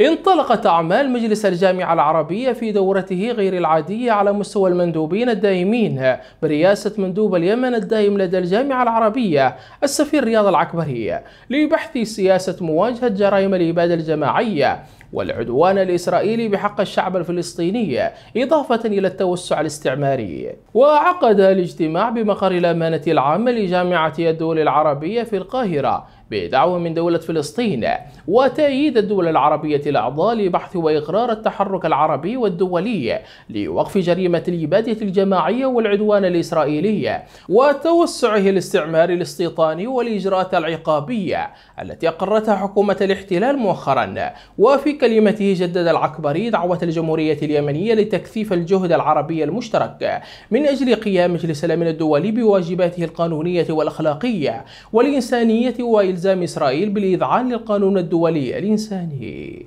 انطلقت أعمال مجلس الجامعة العربية في دورته غير العادية على مستوى المندوبين الدائمين برئاسة مندوب اليمن الدائم لدى الجامعة العربية السفير رياض العكبري لبحث سياسة مواجهة جرائم الإبادة الجماعية والعدوان الإسرائيلي بحق الشعب الفلسطيني إضافة إلى التوسع الاستعماري وعقد الاجتماع بمقر الأمانة العامة لجامعة الدول العربية في القاهرة بدعوة من دولة فلسطين وتأييد الدول العربية الأعضاء لبحث وإقرار التحرك العربي والدولي لوقف جريمة الإبادة الجماعية والعدوان الإسرائيلي وتوسعه الاستعماري الاستيطاني والإجراءات العقابية التي أقرتها حكومة الاحتلال مؤخرا وفي كلمته جدد العكبري دعوة الجمهورية اليمنية لتكثيف الجهد العربي المشترك من أجل قيام مجلس الأمن الدولي بواجباته القانونية والأخلاقية والإنسانية وإلزام إسرائيل بالإذعان للقانون الدولي الإنساني.